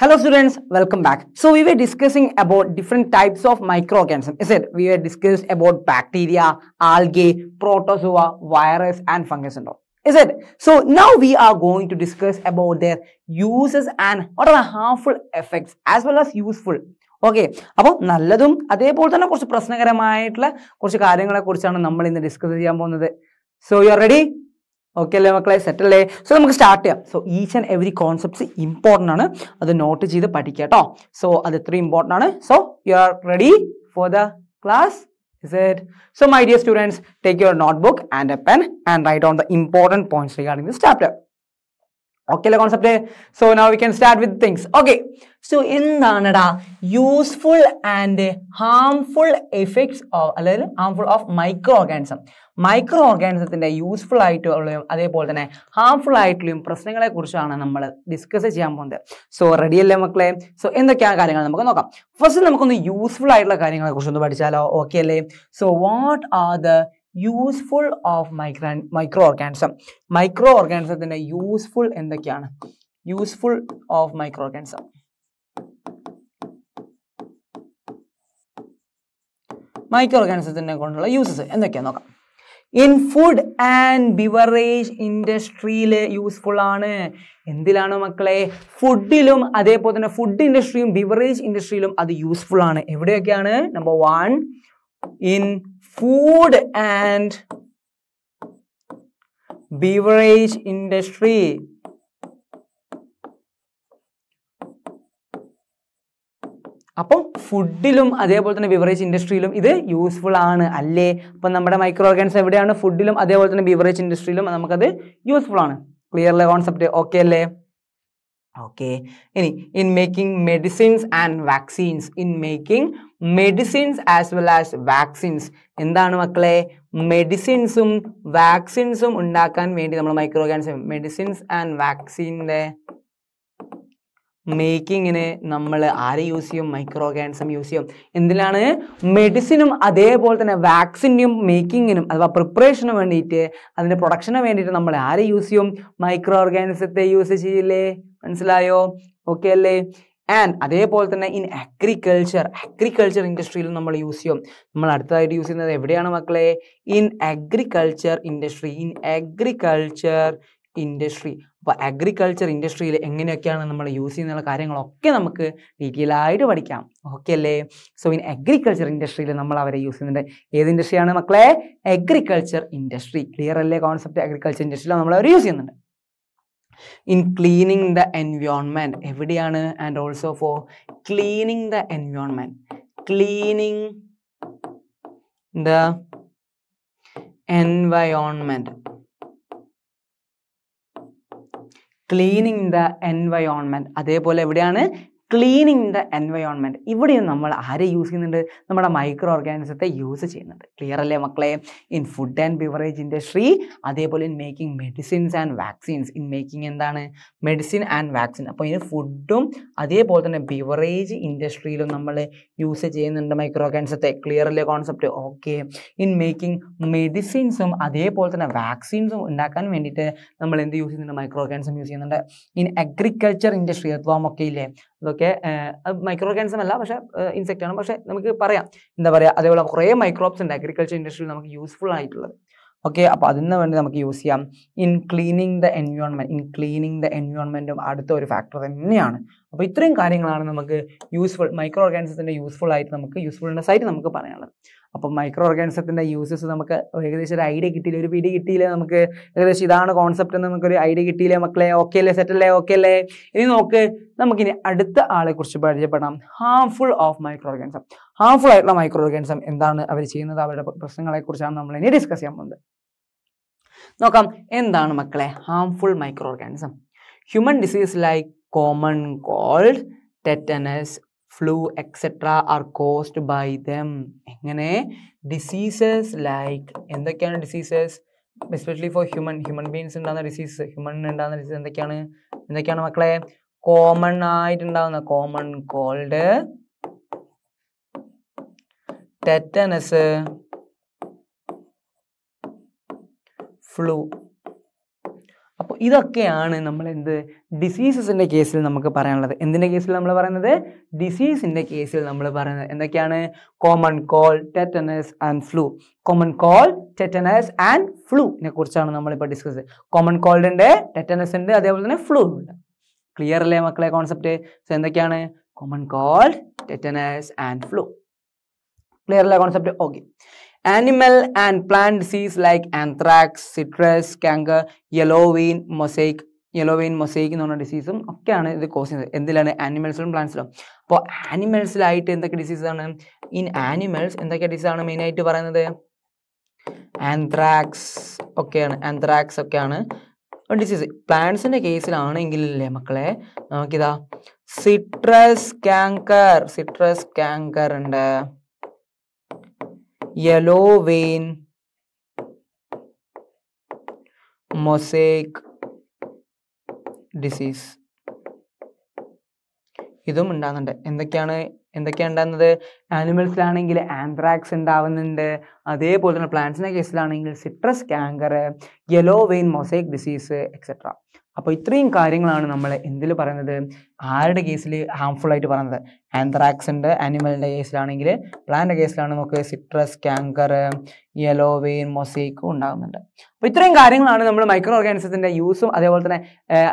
Hello students, welcome back. So we were discussing about different types of microorganisms. Is it? We were discussing about bacteria, algae, protozoa, virus and fungus and all. Is it? So now we are going to discuss about their uses and what are the harmful effects as well as useful. Okay അപ്പോൾ നല്ലതും അതേപോലെ തന്നെ കുറച്ച് പ്രശ്നകരമായിട്ടുള്ള കുറച്ച് കാര്യങ്ങളെ കുറിച്ചാണ് നമ്മൾ ഇന്ന് ഡിസ്കസ് ചെയ്യാൻ പോകുന്നത് so you are ready Okay, let me settle. So, let me start. So, each and every concept is important. That is not the particular. So, that is three important. So, you are ready for the class? Is it? So, my dear students, take your notebook and a pen and write on the important points regarding this chapter. Okay അല്ലേ concept so now we can start with things okay so എന്താണടാ useful and harmful effects of അതായത് harmful of micro organism micro ഓർഗാനിസത്തിൻ്റെ useful ആയിട്ടുള്ളതും അതേപോലെ തന്നെ harmful ആയിട്ടുള്ള പ്രശ്നങ്ങളെ കുറിച്ചാണ് നമ്മൾ ഡിസ്കസ് ചെയ്യാൻ പോകുന്നത് സോ റെഡിയല്ലേ മക്കളെ സോ എന്തൊക്കെയാണ് കാര്യങ്ങൾ നമുക്ക് നോക്കാം ഫസ്റ്റ് നമുക്കൊന്ന് യൂസ്ഫുൾ ആയിട്ടുള്ള കുറിച്ച് ഒന്ന് പഠിച്ചാലോ ഓക്കെ അല്ലേ so what are the useful of micro micro organism micro ഓർഗാനിസത്തിൻ്റെ യൂസ്ഫുൾ എന്തൊക്കെയാണ് useful of micro organism micro ഓർഗാനിസത്തിനെ കൊണ്ടുള്ള യൂസസ് എന്തൊക്കെയാണ് നോക്കാം ഇൻ ഫുഡ് ആൻഡ് ബിവറേജ് ഇൻഡസ്ട്രിയിൽ യൂസ്ഫുൾ ആണ് എന്തിലാണ് മക്കളെ ഫുഡിലും അതേപോലെ തന്നെ ഫുഡ് ഇൻഡസ്ട്രിയും ബിവറേജ് ഇൻഡസ്ട്രിയിലും അത് യൂസ്ഫുൾ ആണ് എവിടെയൊക്കെയാണ് number one in food and beverage industry അപ്പം ഫുഡിലും അതേപോലെ തന്നെ ബിവറേജ് ഇൻഡസ്ട്രിയിലും ഇത് യൂസ്ഫുൾ ആണ് അല്ലേ അപ്പം നമ്മുടെ മൈക്രോ ഓർഗാൻസ് എവിടെയാണ് ഫുഡിലും അതേപോലെ തന്നെ ബിവറേജ് ഇൻഡസ്ട്രിയിലും നമുക്കത് യൂസ്ഫുൾ ആണ് ക്ലിയർ അല്ലേ കോൺസെപ്റ്റ് ഓക്കെ അല്ലേ ഓക്കെ ഇനി in making medicines and vaccines in making medicines as well as vaccines എന്താണ് മക്കളെ മെഡിസിൻസും വാക്സിൻസും ഉണ്ടാക്കാൻ വേണ്ടി നമ്മൾ മൈക്രോ ഓർഗാനിസം മെഡിസിൻസ് ആൻഡ് വാക്സിൻ്റെ മേക്കിങ്ങിന് നമ്മൾ ആരെ യൂസ് ചെയ്യും മൈക്രോ ക്യാൻസം യൂസ് ചെയ്യും എന്തിനാണ് മെഡിസിനും അതേപോലെ തന്നെ വാക്സിൻ്റെയും മേക്കിങ്ങിനും അഥവാ പ്രിപ്പറേഷന് വേണ്ടിയിട്ട് അതിൻ്റെ പ്രൊഡക്ഷന് വേണ്ടിയിട്ട് നമ്മൾ ആരെ യൂസ് ചെയ്യും മൈക്രോ ഓർഗാനിസത്തെ യൂസ് ചെയ്യില്ലേ മനസ്സിലായോ ഓക്കെ അല്ലേ ആൻഡ് അതേപോലെ തന്നെ ഇൻ അഗ്രികൾച്ചർ അഗ്രികൾച്ചർ ഇൻഡസ്ട്രിയിലും നമ്മൾ യൂസ് ചെയ്യും നമ്മൾ അടുത്തതായിട്ട് യൂസ് ചെയ്യുന്നത് എവിടെയാണ് മക്കളെ in agriculture industry in agriculture industry അപ്പോൾ അഗ്രികൾച്ചർ ഇൻഡസ്ട്രിയിൽ എങ്ങനെയൊക്കെയാണ് നമ്മൾ യൂസ് ചെയ്യുന്ന കാര്യങ്ങളൊക്കെ നമുക്ക് ഡീറ്റെയിൽ ആയിട്ട് പഠിക്കാം ഓക്കെ അല്ലേ സോ ഇൻ അഗ്രികൾച്ചർ ഇൻഡസ്ട്രിയിൽ നമ്മൾ അവരെ യൂസ് ചെയ്യുന്നുണ്ട് ഏത് ഇൻഡസ്ട്രിയാണ് മക്കളെ അഗ്രികൾച്ചർ ഇൻഡസ്ട്രി ക്ലിയർ അല്ലേ കോൺസെപ്റ്റ് അഗ്രികൾച്ചർ ഇൻഡസ്ട്രിയിൽ നമ്മൾ അവർ യൂസ് ചെയ്യുന്നുണ്ട് ഇൻ ക്ലീനിങ് ദ എൻവയോൺമെൻറ്റ് എവിടെയാണ് and also for cleaning the environment cleaning the environment cleaning the environment അതേപോലെ എവിടെയാണ് ക്ലീനിങ് ദ എൻവയോൺമെൻറ്റ് ഇവിടെയും നമ്മൾ ആരെ യൂസ് ചെയ്യുന്നുണ്ട് നമ്മുടെ മൈക്രോ ഓർഗാനിസത്തെ യൂസ് ചെയ്യുന്നുണ്ട് ക്ലിയർ അല്ലേ മക്കളെ in food and beverage industry അതേപോലെ in making medicines and vaccines in making എന്താണ് മെഡിസിൻ ആൻഡ് വാക്സിൻ അപ്പോൾ ഇതിന് ഫുഡും അതേപോലെ തന്നെ ബിവറേജ് ഇൻഡസ്ട്രിയിലും നമ്മൾ യൂസ് ചെയ്യുന്നുണ്ട് മൈക്രോ ഓർഗാനിസത്തെ ക്ലിയർ അല്ലേ കോൺസെപ്റ്റ് ഓക്കെ ഇൻ മേക്കിംഗ് മെഡിസിൻസും അതേപോലെ തന്നെ വാക്സിൻസും ഉണ്ടാക്കാൻ വേണ്ടിയിട്ട് നമ്മൾ എന്ത് യൂസ് ചെയ്യുന്നുണ്ട് മൈക്രോ ഓർഗാനിസം യൂസ് ചെയ്യുന്നുണ്ട് ഇൻ അഗ്രികൾച്ചർ ഇൻഡസ്ട്രി അഥവാ ഒക്കെ ഇല്ലേ ഇതൊക്കെ മൈക്രോ ഓർഗാനിസം അല്ല പക്ഷേ ഇൻസെക്റ്റ് ആണ് പക്ഷേ നമുക്ക് പറയാം എന്താ പറയുക അതേപോലെ കുറേ മൈക്രോബ്സ് ഉണ്ട് അഗ്രികൾച്ചർ ഇൻഡസ്ട്രിയിൽ നമുക്ക് യൂസ്ഫുൾ ആയിട്ടുള്ളത് ഓക്കെ അപ്പോൾ അതിന് വേണ്ടി നമുക്ക് യൂസ് ചെയ്യാം in cleaning the environment in cleaning the എൻവയോൺമെൻറ്റും അടുത്ത ഒരു ഫാക്ടർ തന്നെയാണ് അപ്പോൾ ഇത്രയും കാര്യങ്ങളാണ് നമുക്ക് യൂസ്ഫുൾ മൈക്രോ ഓർഗാനിസത്തിൻ്റെ യൂസ്ഫുൾ ആയിട്ട് നമുക്ക് യൂസ്ഫുൾ സൈറ്റ് നമുക്ക് പറയാനുള്ളത് അപ്പം മൈക്രോ ഓർഗാനിസത്തിൻ്റെ യൂസസ് നമുക്ക് ഏകദേശം ഒരു ഐഡിയ കിട്ടിയില്ല ഒരു പിടി കിട്ടിയില്ല നമുക്ക് ഏകദേശം ഇതാണ് കോൺസെപ്റ്റ് എന്ന് നമുക്കൊരു ഐഡിയ കിട്ടിയില്ലേ മക്കളെ ഓക്കെ അല്ലേ സെറ്റല്ലേ ഓക്കെ അല്ലേ ഇനി നോക്ക് നമുക്കിനി അടുത്ത ആളെ കുറിച്ച് പരിചയപ്പെടാം harmful of micro organism harmful ആയിട്ടുള്ള മൈക്രോ ഓർഗാനിസം എന്താണ് അവർ ചെയ്യുന്നത് അവരുടെ പ്രശ്നങ്ങളെക്കുറിച്ചാണ് നമ്മൾ ഇനി ഡിസ്കസ് ചെയ്യാൻ പോകുന്നത് നോക്കാം എന്താണ് മക്കളെ harmful micro organism human disease like common cold tetanus flu etcetera are caused by them എങ്ങനെ ഡിസീസസ് ലൈക്ക് എന്തൊക്കെയാണ് diseases especially for human human beings ഉണ്ടാകുന്ന ഡിസീസ് ഹ്യൂമൻ ഉണ്ടാകുന്ന ഡിസീസ് എന്തൊക്കെയാണ് എന്തൊക്കെയാണ് മക്കളെ കോമൺ ആയിട്ടുണ്ടാകുന്ന കോമൺ കോൾഡ് ടെറ്റനസ് ഫ്ലൂ അപ്പോൾ ഇതൊക്കെയാണ് നമ്മൾ എന്ത് ഡിസീസസിൻ്റെ കേസിൽ നമുക്ക് പറയാനുള്ളത് എന്തിൻ്റെ കേസിൽ നമ്മൾ പറയുന്നത് ഡിസീസിൻ്റെ കേസിൽ നമ്മൾ പറയുന്നത് എന്തൊക്കെയാണ് common cold tetanus and flu common cold tetanus and ഫ്ലൂനെ കുറിച്ചാണ് നമ്മളിപ്പോൾ ഡിസ്കസ് ചെയ്തത് കോമൺ കോൾഡ് ഉണ്ട് ടെറ്റനസ് ഉണ്ട് അതേപോലെ തന്നെ ഫ്ലൂ ഉണ്ട് ക്ലിയർ അല്ലേ മക്കളെ കോൺസെപ്റ്റ് സോ എന്തൊക്കെയാണ് common cold tetanus and flu clear അല്ലേ concept okay animal and plant disease like anthrax citrus canker, yellow vein mosaic yellow vein mosaic എന്ന് പറഞ്ഞ ഡിസീസും ഒക്കെയാണ് ഇത് കോസ് ചെയ്യുന്നത് എന്തിലാണ് ആനിമൽസിലും പ്ലാന്റ്സിലും അപ്പോൾ ആനിമൽസിലായിട്ട് എന്തൊക്കെ ഡിസീസാണ് ഇൻ ആനിമൽസ് എന്തൊക്കെ ഡിസീസാണ് മെയിനായിട്ട് പറയുന്നത് ആന്ത്രാക്സ് ഒക്കെയാണ് ആന്ത്രാക്സ് ഒക്കെയാണ് ഡിസീസ് പ്ലാന്റ്സിൻ്റെ കേസിലാണെങ്കിലല്ലേ മക്കളെ നമുക്കിതാ സിട്രസ് കാങ്കർ സിട്രസ് കാങ്കർ ഉണ്ട് yellow vein, mosaic disease ഇതും ഉണ്ടാകുന്നുണ്ട് എന്തൊക്കെയാണ് എന്തൊക്കെയാണ് ഉണ്ടാകുന്നത് ആനിമൽസിലാണെങ്കിൽ ആന്ത്രാക്സ് ഉണ്ടാവുന്നുണ്ട് അതേപോലെ തന്നെ പ്ലാന്റ്സിൻ്റെ കേസിലാണെങ്കിൽ citrus canker yellow vein mosaic disease etcetera അപ്പോൾ ഇത്രയും കാര്യങ്ങളാണ് നമ്മൾ എന്തിൽ പറയുന്നത് ആരുടെ കേസിൽ ഹാംഫുൾ ആയിട്ട് പറയുന്നത് ആന്ത്രാക്സിൻ്റെ ആനിമലിൻ്റെ കേസിലാണെങ്കിൽ പ്ലാന്റ് കേസിലാണ് നമുക്ക് സിട്രസ് കാങ്കർ യെല്ലോ വെയിൻ മൊസൈക്കും ഉണ്ടാകുന്നുണ്ട് അപ്പോൾ ഇത്രയും കാര്യങ്ങളാണ് നമ്മൾ മൈക്രോ ഓർഗാനിസത്തിൻ്റെ യൂസും അതേപോലെ തന്നെ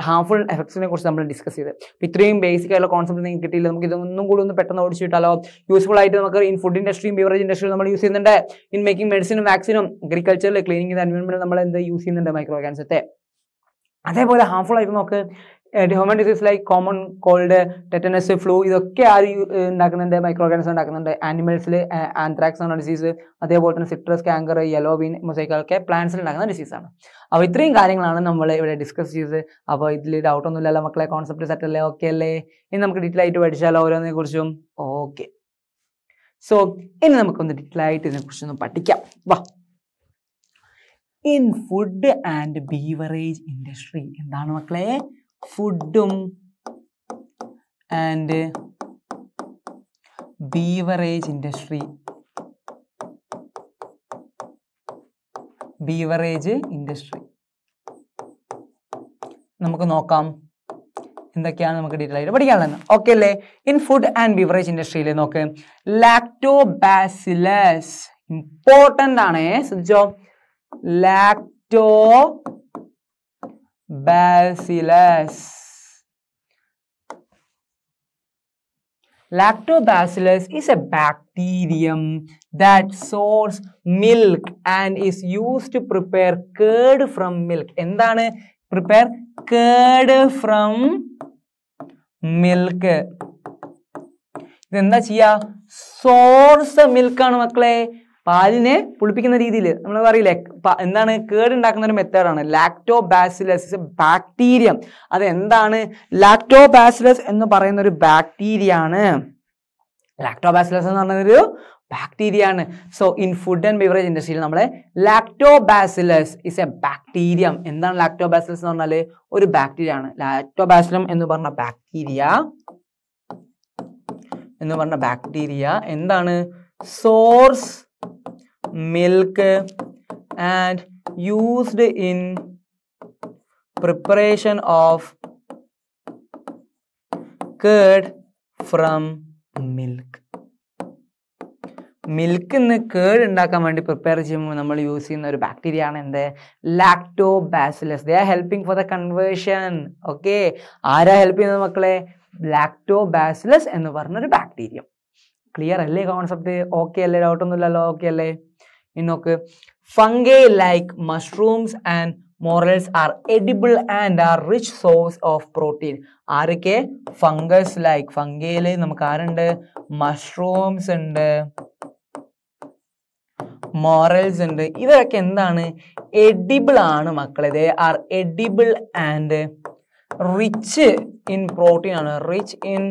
ഹാംഫുൾ എഫക്ട്സിനെ കുറിച്ച് നമ്മൾ ഡിസ്കസ് ചെയ്ത് അപ്പോൾ ഇത്രയും ബേസിക് ആയിട്ടുള്ള കോൺസെപ്റ്റ് നിങ്ങൾക്ക് കിട്ടിയില്ല നമുക്ക് ഇതൊന്നും കൂടി ഒന്ന് പെട്ടെന്ന് ഓടിച്ചു കിട്ടാലോ യൂസ്ഫുൾ ആയിട്ട് നമുക്ക് ഇൻ ഫുഡ് ഇൻഡസ്ട്രിയും ബിവറേജ് ഇൻഡസ്ട്രിയും നമ്മൾ യൂസ് ചെയ്യുന്നുണ്ട് ഇൻ മേക്കിംഗ് മെഡിസിനും വാക്സിനും അഗ്രികൾച്ചറിൽ ക്ലീനിങ് എൻവയോൺമെൻറ്റ് നമ്മൾ എന്ത് യൂസ് ചെയ്യുന്നുണ്ട് മൈക്രോ ഓർഗാനിസത്തെ അതേപോലെ ഹാർംഫുൾ ആയിട്ട് നോക്ക് human disease like common cold tetanus flu ഇതൊക്കെ ആര് ഉണ്ടാക്കുന്നുണ്ട് മൈക്രോ ഓർഗാനിസം ഉണ്ടാക്കുന്നുണ്ട് ആനിമൽസിൽ ആന്ത്രാക്സ് എന്ന ഡിസീസ് അതേപോലെ തന്നെ സിട്രസ് കാങ്കർ യെല്ലോ ബീൻ മൊസൈക്കളൊക്കെ പ്ലാന്റ്സിൽ ഉണ്ടാക്കുന്ന ഡിസീസാണ് അപ്പോൾ ഇത്രയും കാര്യങ്ങളാണ് നമ്മൾ ഇവിടെ ഡിസ്കസ് ചെയ്തത് അപ്പോൾ ഇതിൽ ഒന്നും ഇല്ലല്ലോ മക്കളെ കോൺസെപ്റ്റ് സെറ്റ് അല്ലേ ഓക്കെ അല്ലേ ഇനി നമുക്ക് ഡീറ്റെയിൽ ആയിട്ട് പഠിച്ചാലോ ഓരോന്നിനെ കുറിച്ചും ഓക്കെ സോ ഇനി നമുക്കൊന്ന് ഡീറ്റെയിൽ ആയിട്ട് ഇതിനെക്കുറിച്ചൊന്ന് പഠിക്കാം വാ in food and beverage industry എന്താണ് മക്കളെ ഫുഡും and beverage industry beverage industry നമുക്ക് നോക്കാം എന്തൊക്കെയാണ് നമുക്ക് ഡീറ്റെയിൽ ആയിട്ട് പഠിക്കാനുള്ളത് ഓക്കെ അല്ലേ ഇൻ ഫുഡ് ആൻഡ് ബീവറേജ് ഇൻഡസ്ട്രിയിൽ നോക്ക് ലാക്ടോബാസിലസ് ഇമ്പോർട്ടൻ്റ് ആണ് ശ്രദ്ധിച്ചോ lactobacillus. Lactobacillus is a bacterium that source milk and is used to prepare curd from milk. എന്താണ് prepare curd from milk. ഇതെന്താ ചെയ്യുക സോഴ്സ് മിൽക്കാണ് മക്കളെ പാലിനെ പുളിപ്പിക്കുന്ന രീതിയിൽ നമ്മൾ പറയില്ലേ എന്താണ് ഉണ്ടാക്കുന്ന ഒരു മെത്തേഡാണ് ലാക്ടോ ബാസിലസ് ബാക്ടീരിയ അതെന്താണ് ലാക്ടോ ബാസിലസ് എന്ന് പറയുന്ന ഒരു ബാക്ടീരിയ ആണ് ലാക്ടോ ബാസിലസ് എന്ന് പറഞ്ഞൊരു ബാക്ടീരിയ ആണ് so in food and beverage ഇൻഡസ്ട്രിയിൽ നമ്മളെ lactobacillus is a bacteria എന്താണ് ലാക്ടോ ബാസിലസ് എന്ന് പറഞ്ഞാൽ ഒരു ബാക്ടീരിയ ആണ് ലാക്ടോ ബാസിലം എന്ന് പറഞ്ഞ ബാക്ടീരിയ എന്ന് പറഞ്ഞ ബാക്ടീരിയ എന്താണ് source milk and used in preparation of curd from milk. മിൽക്കിൽ നിന്ന് കേട് ഉണ്ടാക്കാൻ വേണ്ടി പ്രിപ്പയർ ചെയ്യുമ്പോൾ നമ്മൾ യൂസ് ചെയ്യുന്ന ഒരു ബാക്ടീരിയ ആണ് എന്ത് lactobacillus they are helping for the conversion okay ആരാ ഹെൽപ്പ് ചെയ്യുന്നത് മക്കളെ ലാക്ടോ ബാസിലസ് എന്ന് പറഞ്ഞൊരു ബാക്ടീരിയം ക്ലിയർ അല്ലേ കോൺസെപ്റ്റ് ഓക്കെ അല്ലേ ഡൗട്ടൊന്നുമില്ലല്ലോ ഓക്കെ അല്ലേ ഇനി നോക്ക് fungi like mushrooms and morels are edible and are rich source of protein ആരൊക്കെ ഫംഗസ് ലൈക്ക് ഫംഗയിൽ നമുക്ക് ആരുണ്ട് മഷ്റൂംസ് ഉണ്ട് മോറൽസ് ഉണ്ട് ഇവരൊക്കെ എന്താണ് എഡിബിൾ ആണ് മക്കളെ they are edible and rich in protein ആണ് റിച്ച് ഇൻ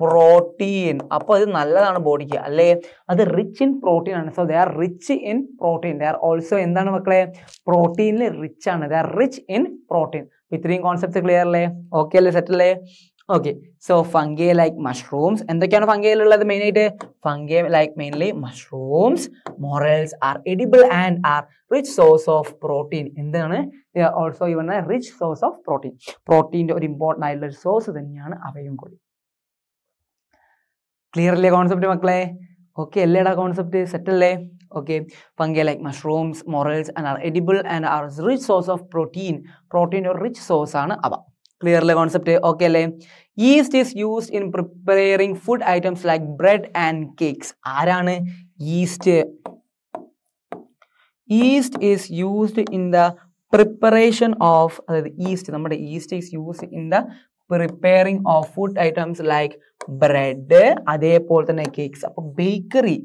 പ്രോട്ടീൻ അപ്പോൾ ഇത് നല്ലതാണ് ബോഡിക്ക് അല്ലേ അത് റിച്ച് ഇൻ പ്രോട്ടീൻ ആണ് so they are rich in protein they are also എന്താണ് മക്കളെ പ്രോട്ടീനിൽ റിച്ച് ആണ് they are rich in protein ഇത്രയും കോൺസെപ്റ്റ് ക്ലിയർ അല്ലേ ഓക്കെ അല്ലേ സെറ്റ് അല്ലേ okay so fungi like mushrooms എന്തൊക്കെയാണ് മെയിൻ ആയിട്ട് fungi like mainly mushrooms morels are edible and are rich source of protein എന്താണ് also even rich source of protein പ്രോട്ടീൻ്റെ ഒരു important ആയിട്ടുള്ള ഒരു സോഴ്സ് തന്നെയാണ് അവയും കൂടി ക്ലിയർ അല്ലേ കോൺസെപ്റ്റ് മക്കളെ ഓക്കെ അല്ലേടാ കോൺസെപ്റ്റ് സെറ്റ് അല്ലേ okay fungi like mushrooms morels and are edible and are rich source of protein protein ഒരു റിച്ച് സോഴ്സ് ആണ് അവ ക്ലിയർ അല്ലേ കോൺസെപ്റ്റ് ഓക്കെ അല്ലേ yeast is used in preparing food items like bread and cakes ആരാണ് yeast yeast is used in the preparation of അതായത് yeast നമ്മുടെ yeast is used in the preparing of food items like bread അതേപോലെ തന്നെ cakes അപ്പൊ bakery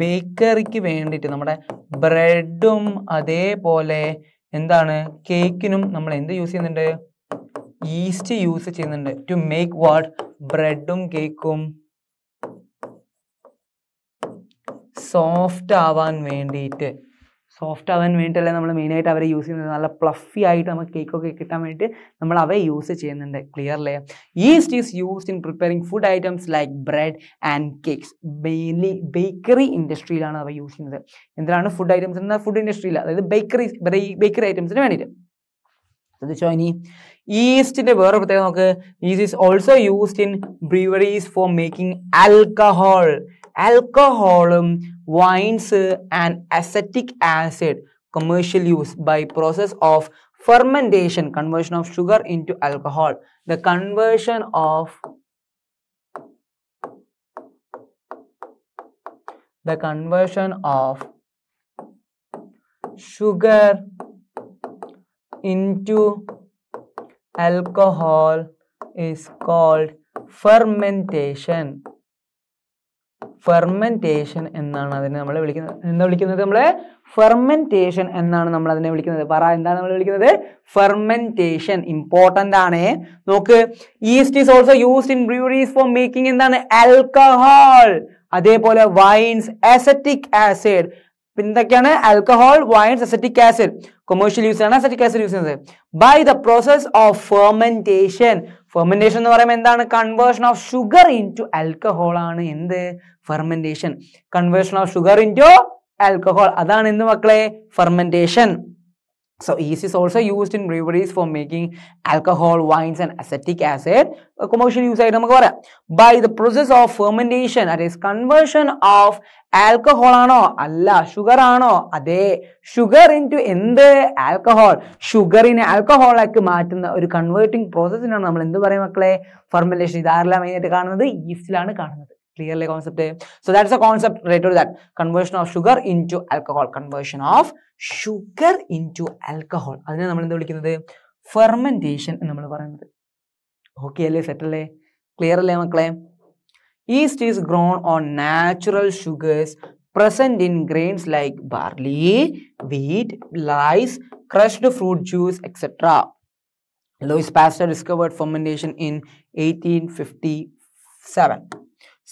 ബേക്കറിക്ക് വേണ്ടിയിട്ട് നമ്മുടെ ബ്രെഡും അതേപോലെ എന്താണ് കേക്കിനും നമ്മൾ എന്ത് യൂസ് ചെയ്യുന്നുണ്ട് ഈസ്റ്റ് യൂസ് ചെയ്യുന്നുണ്ട് ടു മേക്ക് വാട്ട് ബ്രെഡും കേക്കും സോഫ്റ്റ് ആവാൻ വേണ്ടിയിട്ട് സോഫ്റ്റ് ആവാൻ വേണ്ടിയിട്ടല്ലേ നമ്മൾ മെയിനായിട്ട് അവരെ യൂസ് ചെയ്യുന്നത് നല്ല പ്ലഫി ആയിട്ട് നമുക്ക് കേക്കൊക്കെ കിട്ടാൻ വേണ്ടിയിട്ട് നമ്മൾ അവയെ യൂസ് ചെയ്യുന്നുണ്ട് clearly yeast is used in preparing food items like bread and cakes mainly bakery ഇൻഡസ്ട്രിയിലാണ് അവ യൂസ് ചെയ്യുന്നത് എന്തിനാണ് ഫുഡ് ഐറ്റംസ് എന്ന ഫുഡ് ഇൻഡസ്ട്രിയിൽ അതായത് ബേക്കറി ബേക്കറി ഐറ്റംസിന് വേണ്ടിയിട്ട് ശ്രദ്ധിച്ചോ ഇനി ഈസ്റ്റിന്റെ വേറെ പ്രത്യേകത നമുക്ക് yeast is also used in breweries for making alcohol ആൽക്കഹോളും wines and acetic acid commercial use by process of fermentation conversion of sugar into alcohol the conversion of the conversion of sugar into alcohol is called fermentation fermentation എന്നാണ് അതിനെ നമ്മൾ വിളിക്കുന്നത് എന്താ വിളിക്കുന്നത് നമ്മളെ fermentation എന്നാണ് നമ്മൾ അതിനെ വിളിക്കുന്നത് പറ എന്താണ് നമ്മൾ വിളിക്കുന്നത് ഫെർമെൻറ്റേഷൻ ഇമ്പോർട്ടൻ്റ് ആണ് നോക്ക് yeast is also used in breweries for making എന്താണ് ആൽക്കഹോൾ അതേപോലെ വൈൻസ് അസറ്റിക് ആസിഡ് എന്തൊക്കെയാണ് alcohol wines acetic acid commercial use ആണ് അസറ്റിക് ആസിഡ് യൂസ് ചെയ്യുന്നത് by the process of fermentation fermentation എന്ന് പറയുമ്പോൾ എന്താണ് conversion of sugar in alcohol ആണ് എന്ത് fermentation conversion of sugar in alcohol അതാണ് എന്ത് മക്കളെ fermentation so is is also used in breweries for making alcohol wines and acetic acid commercial use ആയിട്ട് നമുക്ക് പറയാം by the process of fermentation at is conversion of alcohol ആണോ അല്ല sugar ആണോ അതെ ഷുഗർ ഇൻ ടു എന്ത് alcohol ഷുഗറിനെ ആൽക്കഹോളാക്കി മാറ്റുന്ന ഒരു കൺവേർട്ടിങ് പ്രോസസ്സിനാണ് നമ്മൾ എന്ത് പറയും മക്കളെ ഫെർമെൻറ്റേഷൻ ഇതാരെല്ലാം മെയിനായിട്ട് കാണുന്നത് ഈസ്റ്റിലാണ് കാണുന്നത് clearly concept so that's a concept related that conversion of sugar into alcohol conversion of sugar into alcohol അതിനെ നമ്മൾ എന്ത് വിളിക്കുന്നത് ഫെർമെന്റേഷൻ എന്ന് നമ്മൾ പറയുന്നത് ഓക്കെ അല്ലേ സെറ്റ് അല്ലേ ക്ലിയർ അല്ലേ മക്കളെ Yeast is grown on natural sugars present in grains like barley, wheat, rice, crushed fruit juice, etc. Louis Pasteur discovered fermentation in 1857.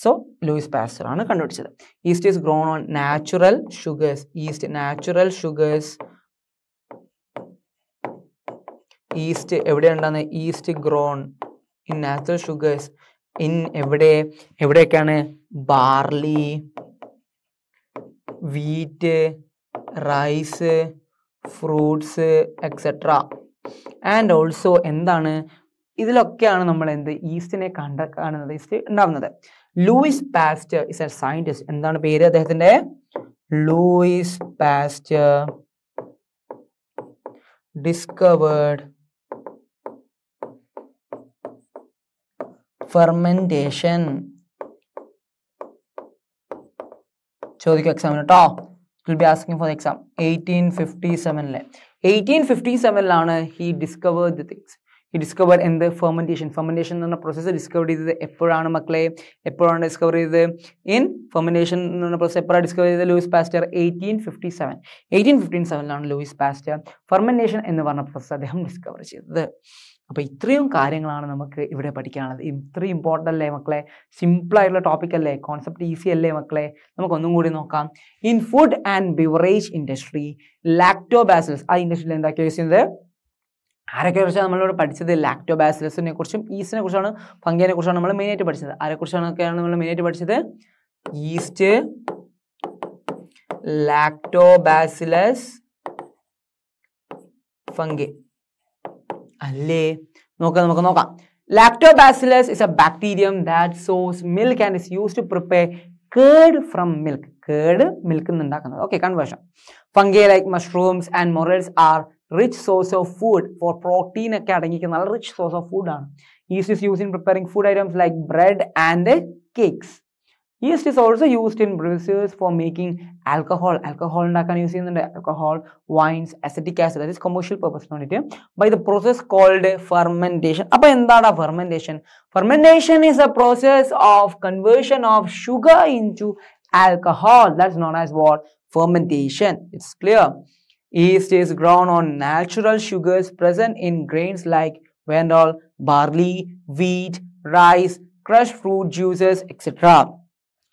So, Louis Pasteur ആണ് കണ്ടുപിടിച്ചത്. Yeast is grown on natural sugars. Yeast natural sugars. Yeast എവിടെയുണ്ടാകുന്ന yeast grown in natural sugars. In എവിടെ എവിടെയൊക്കെയാണ് barley wheat rice fruits etcetera and also എന്താണ് ഇതിലൊക്കെയാണ് നമ്മൾ എന്ത് ഈസ്റ്റിനെ കണ്ട കാണുന്നത് ഈസ്റ്റ് ഉണ്ടാവുന്നത് Louis Pasteur is a scientist എന്താണ് പേര് അദ്ദേഹത്തിന്റെ ലൂയിസ് പാസ്റ്റർ ഡിസ്കവേർഡ് ഫെർമെൻറ്റേഷൻ ചോദിക്കും എക്സാമിന് കേട്ടോ will be asking for exam eighteen fifty സെവനിലെ എയ്റ്റീൻ ഫിഫ്റ്റി സെവനിലാണ് he discover the things he discover എന്ത് ഫെർമെൻറ്റേഷൻ ഫെർമെൻറ്റേഷൻ എന്ന് പറഞ്ഞ പ്രോസസ്സ് ഡിസ്കവർ ചെയ്തത് എപ്പോഴാണ് മക്കളെ എപ്പോഴാണ് ഡിസ്കവർ ചെയ്തത് ഇൻ ഫെർമെൻറ്റേഷൻ എന്ന് പറഞ്ഞ പ്രോസസ് എപ്പോഴാണ് ഡിസ്കവർ ചെയ്തത് Louis Pasteur eighteen fifty seven eighteen fifteen സെവനിലാണ് ലൂയിസ് പാസ്റ്റർ ഫെർമെൻറ്റേഷൻ എന്ന് പറഞ്ഞ പ്രോസസ്സ് അദ്ദേഹം ഡിസ്കവർ ചെയ്തത് അപ്പോൾ ഇത്രയും കാര്യങ്ങളാണ് നമുക്ക് ഇവിടെ പഠിക്കാനുള്ളത് ഇത്രയും ഇമ്പോർട്ടൻ്റ് അല്ലേ മക്കളെ ആയിട്ടുള്ള ടോപ്പിക് അല്ലേ കോൺസെപ്റ്റ് ഈസി അല്ലേ മക്കളെ നമുക്കൊന്നും കൂടി നോക്കാം in food and beverage industry lactobacillus ആ ഇൻഡസ്ട്രിയിൽ എന്താ യൂസ് ചെയ്യുന്നത് ആരെക്കുറിച്ചാണ് നമ്മളിവിടെ പഠിച്ചത് ലാക്ടോബാസിലസിനെ കുറിച്ചും ഈസ്റ്റിനെ കുറിച്ചാണ് ഫംഗിയനെ കുറിച്ചാണ് നമ്മൾ മെയിനായിട്ട് പഠിച്ചത് ആരെക്കുറിച്ചാണൊക്കെയാണ് നമ്മൾ മെയിനായിട്ട് പഠിച്ചത് ഈസ്റ്റ് ലാക്ടോബാസിലസ് ഫംഗി അല്ലേ നോക്കാം നമുക്ക് നോക്കാം lactobacillus is a bacterium that സോസ് milk and is use to prepare curd from milk curd milk ഉണ്ടാക്കുന്നത് okay conversion fungi like mushrooms and morels are rich source of food for protein ഒക്കെ അടങ്ങിയിരിക്കുന്ന നല്ല rich source of food ആണ് is is use in preparing food items like bread and cakes yeast is also used in breweries for making alcohol alcohol ഉണ്ടാക്കാൻ use in alcohol wines acetic acid that is commercial purpose only. by the process called fermentation What is fermentation fermentation is a process of conversion of sugar into alcohol that's known as what fermentation it's clear yeast is grown on natural sugars present in grains like vandal barley wheat rice crushed fruit juices etc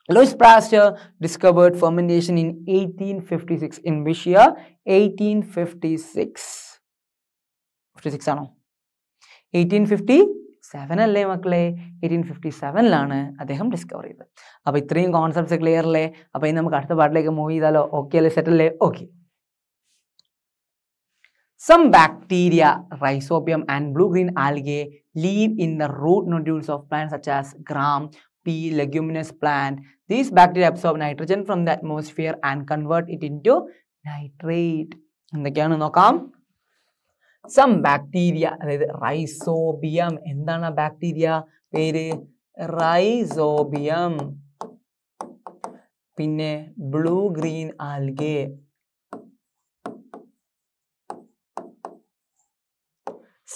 Louis Pasteur discovered fermentation in 1856. In which year? 1856. 56 ആണോ 1857 alle seven 1857 മക്കളെ eighteen discover സെവനിലാണ് അദ്ദേഹം discover ചെയ്തത് അപ്പോൾ ഇത്രയും concepts clear അല്ലേ Some bacteria, rhizobium and blue-green algae live in the root nodules of plants such as gram, pea, leguminous plant. These bacteria absorb nitrogen from the atmosphere and convert it into nitrate. എന്തൊക്കെയാണ് നോക്കാം some bacteria അതായത് rhizobium എന്താണ് bacteria പേര് rhizobium പിന്നെ blue green algae